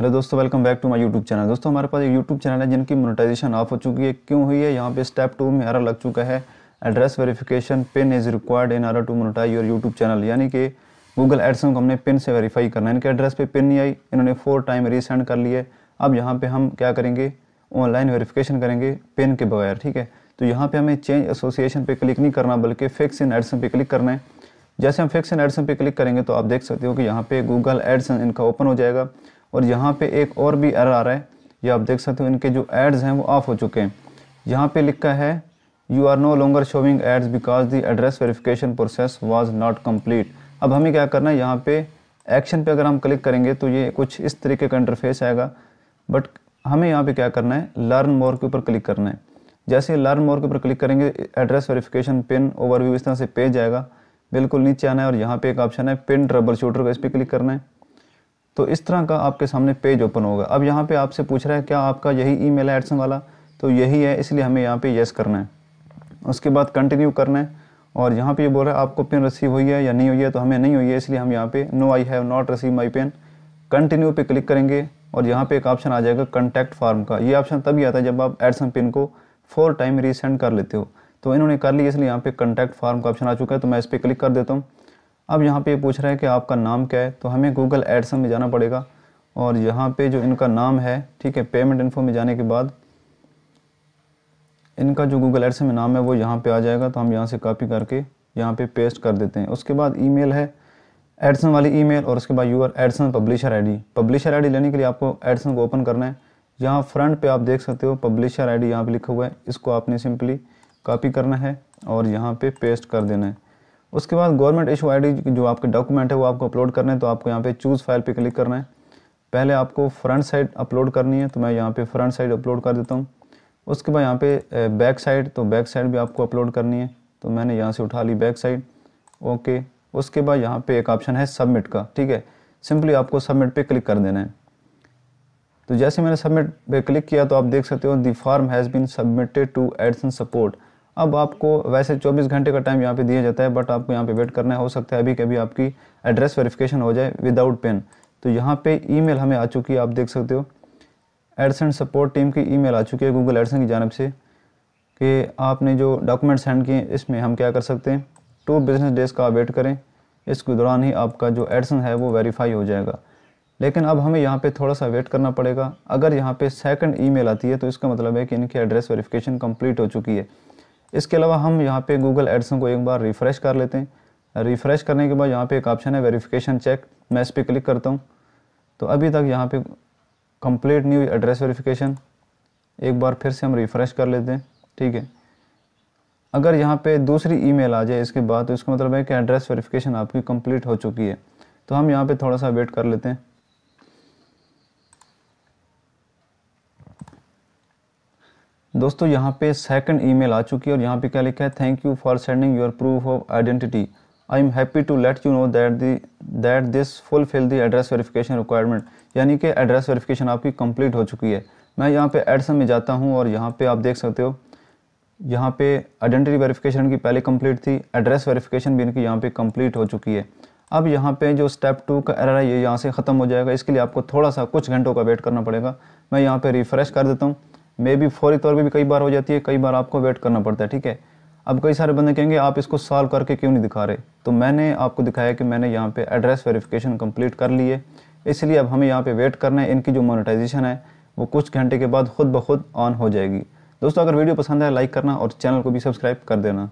hello दोस्तों welcome back to my YouTube channel दोस्तों हमारे पास एक यूट्यूब चैनल है जिनकी मोनेटाइजेशन ऑफ हो चुकी है क्यों हुई है यहाँ पे स्टेप टू में हमारा लग चुका है address verification pin is required in आर to monetize your YouTube channel यानी कि गूगल एडसन को हमने पिन से वेरीफाई करना है इनके एड्रेस पर पिन नहीं आई इन्होंने फोर टाइम रीसेंड कर लिए अब यहाँ पर हम क्या करेंगे ऑनलाइन वेरीफिकेशन करेंगे पिन के बगैर ठीक है तो यहाँ पर हमें चेंज एसोसिएशन पर क्लिक नहीं करना बल्कि फिक्स इन एडसन पर क्लिक करना है जैसे हम फिक्स इन एडसन पर क्लिक करेंगे तो आप देख सकते हो कि यहाँ पर गूगल एडसन इनका ओपन हो जाएगा और यहाँ पे एक और भी एरर आ रहा है ये आप देख सकते हो इनके जो एड्स हैं वो ऑफ हो चुके हैं यहाँ पे लिखा है you are no longer showing ads because the address verification process was not complete अब हमें क्या करना है यहाँ पे एक्शन पे अगर हम क्लिक करेंगे तो ये कुछ इस तरीके का इंटरफेस आएगा बट हमें यहाँ पे क्या करना है लर्न मोर के ऊपर क्लिक करना है जैसे लर्न मोर के ऊपर क्लिक करेंगे एड्रेस वेरिफिकेशन पिन ओवरव्यू इस तरह से पेज आएगा बिल्कुल नीचे आना है और यहाँ पे एक ऑप्शन है पिन ट्रबल शूटर को इस पर क्लिक करना है तो इस तरह का आपके सामने पेज ओपन होगा अब यहाँ पे आपसे पूछ रहा है क्या आपका यही ईमेल है एडसन वाला तो यही है इसलिए हमें यहाँ पे येस करना है उसके बाद कंटिन्यू करना है और यहाँ पे ये बोल रहा है आपको पेन रिसीव हुई है या नहीं हुई है तो हमें नहीं हुई है इसलिए हम यहाँ पे no I have not receive my pin continue पे क्लिक करेंगे और यहाँ पे एक ऑप्शन आ जाएगा कंटैक्ट फार्म का ये ऑप्शन तभी आता है जब आप एडसन पिन को फोर टाइम रीसेंड कर लेते हो तो इन्होंने कर लिया इसलिए यहाँ पे कंटैक्ट फार्म का ऑप्शन आ चुका है तो मैं इस पर क्लिक कर देता हूँ अब यहाँ पे पूछ रहा है कि आपका नाम क्या है तो हमें गूगल एडसन में जाना पड़ेगा और यहाँ पे जो इनका नाम है ठीक है पेमेंट इन्फो में जाने के बाद इनका जो गूगल एडसन में नाम है वो यहाँ पे आ जाएगा तो हम यहाँ से कॉपी करके यहाँ पे पेस्ट कर देते हैं उसके बाद ई है एडसन वाली ई और उसके बाद your AdSense publisher ID publisher ID लेने के लिए आपको एडसन को ओपन करना है यहाँ फ्रंट पर आप देख सकते हो पब्लिशर डी यहाँ लिखा हुआ है इसको आपने सिंपली कॉपी करना है और यहाँ पे पेस्ट कर देना है उसके बाद गवर्नमेंट इशू आईडी जो आपके डॉक्यूमेंट है वो आपको अपलोड करने हैं तो आपको यहाँ पे चूज़ फाइल पे क्लिक करना है पहले आपको फ्रंट साइड अपलोड करनी है तो मैं यहाँ पे फ्रंट साइड अपलोड कर देता हूँ उसके बाद यहाँ पे बैक साइड तो बैक साइड भी आपको अपलोड करनी है तो मैंने यहाँ से उठा ली बैक साइड ओके उसके बाद यहाँ पे एक ऑप्शन है सबमिट का ठीक है सिंपली आपको सबमिट पर क्लिक कर देना है तो जैसे मैंने सबमिट पर क्लिक किया तो आप देख सकते हो the form has been submitted to AdSense support अब आपको वैसे 24 घंटे का टाइम यहाँ पे दिया जाता है बट आपको यहाँ पे वेट करना है हो सकता है अभी कभी आपकी एड्रेस वेरिफिकेशन हो जाए विदाउट पेन तो यहाँ पे ईमेल हमें आ चुकी है आप देख सकते हो एडसन सपोर्ट टीम की ईमेल आ चुकी है गूगल एडसन की जानब से कि आपने जो डॉक्यूमेंट सेंड किए इसमें हम क्या कर सकते हैं टू बिजनेस डेज का वेट करें इसके दौरान ही आपका जो एडसन है वो वेरीफाई हो जाएगा लेकिन अब हमें यहाँ पे थोड़ा सा वेट करना पड़ेगा अगर यहाँ पे सेकंड ईमेल आती है तो इसका मतलब है कि इनकी एड्रेस वेरिफिकेशन कंप्लीट हो चुकी है इसके अलावा हम यहाँ पे गूगल एडसन को एक बार रिफ़्रेश कर लेते हैं रिफ़्रेश करने के बाद यहाँ पे एक ऑप्शन है वेरिफिकेशन चेक मैं इस पर क्लिक करता हूँ तो अभी तक यहाँ पे कंप्लीट न्यू एड्रेस वेरिफिकेशन एक बार फिर से हम रिफ़्रेश कर लेते हैं ठीक है अगर यहाँ पे दूसरी ईमेल आ जाए इसके बाद तो इसका मतलब है कि एड्रेस वेरीफिकेशन आपकी कम्प्लीट हो चुकी है तो हम यहाँ पर थोड़ा सा वेट कर लेते हैं दोस्तों यहाँ पे सेकंड ईमेल आ चुकी है और यहाँ पे क्या लिखा है thank you for sending your proof of identity I am happy to let you know that the that this fulfill the address verification requirement यानी कि एड्रेस वेरिफिकेशन आपकी कंप्लीट हो चुकी है मैं यहाँ पे एडसन में जाता हूँ और यहाँ पे आप देख सकते हो यहाँ पे आइडेंटिटी वेरिफिकेशन की पहले कंप्लीट थी एड्रेस वेरिफिकेशन भी इनकी यहाँ पे कंप्लीट हो चुकी है अब यहाँ पे जो स्टेप टू का एरर है ये यहाँ से ख़त्म हो जाएगा इसके लिए आपको थोड़ा सा कुछ घंटों का वेट करना पड़ेगा मैं यहाँ पे रिफ़्रेश कर देता हूँ मे बी फौरी तौर पर भी कई बार हो जाती है कई बार आपको वेट करना पड़ता है ठीक है अब कई सारे बंदे कहेंगे आप इसको सॉल्व करके क्यों नहीं दिखा रहे तो मैंने आपको दिखाया कि मैंने यहाँ पे एड्रेस वेरिफिकेशन कंप्लीट कर ली है इसलिए अब हमें यहाँ पे वेट करना है इनकी जो मोनेटाइजेशन है वो कुछ घंटे के बाद खुद ब खुद ऑन हो जाएगी दोस्तों अगर वीडियो पसंद है लाइक करना और चैनल को भी सब्सक्राइब कर देना